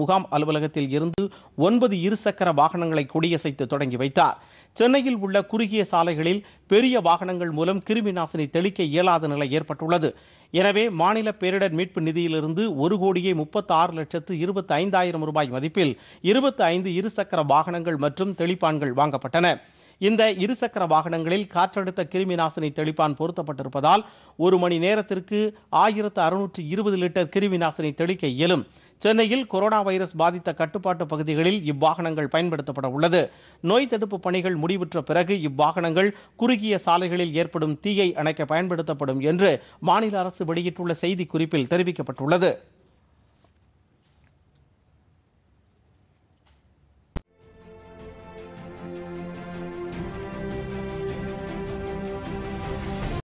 முகாம் அலுவலகத்தில் இருந்து ஒன்பது இருசக்கர வாகனங்களை கொடியசைத்து தொடங்கி வைத்தார் சென்னையில் உள்ள குறுகிய சாலைகளில் பெரிய வாகனங்கள் மூலம் கிருமி நாசினி தெளிக்க இயலாத நிலை ஏற்பட்டுள்ளது எனவே மாநில பேரிடர் மீட்பு நிதியிலிருந்து ஒரு கோடியே முப்பத்தி ஆறு லட்சத்து இருபத்தி ஐந்தாயிரம் ரூபாய் மதிப்பில் இருபத்தி ஐந்து இருசக்கர வாகனங்கள் மற்றும் தெளிப்பான்கள் வாங்கப்பட்டன இந்த இருசக்கர வாகனங்களில் காற்றழுத்த கிருமி நாசினி தெளிப்பான் பொருத்தப்பட்டிருப்பதால் ஒரு மணி நேரத்திற்கு ஆயிரத்து அறுநூற்று இருபது லிட்டர் கிருமி நாசினி தெளிக்க இயலும் சென்னையில் கொரோனா வைரஸ் பாதித்த கட்டுப்பாட்டு பகுதிகளில் இவ்வாகனங்கள் பயன்படுத்தப்பட உள்ளது நோய் தடுப்பு பணிகள் முடிவுற்ற பிறகு இவ்வாகனங்கள் குறுகிய சாலைகளில் ஏற்படும் தீயை அணைக்க பயன்படுத்தப்படும் என்று மாநில அரசு வெளியிட்டுள்ள செய்திக்குறிப்பில் தெரிவிக்கப்பட்டுள்ளது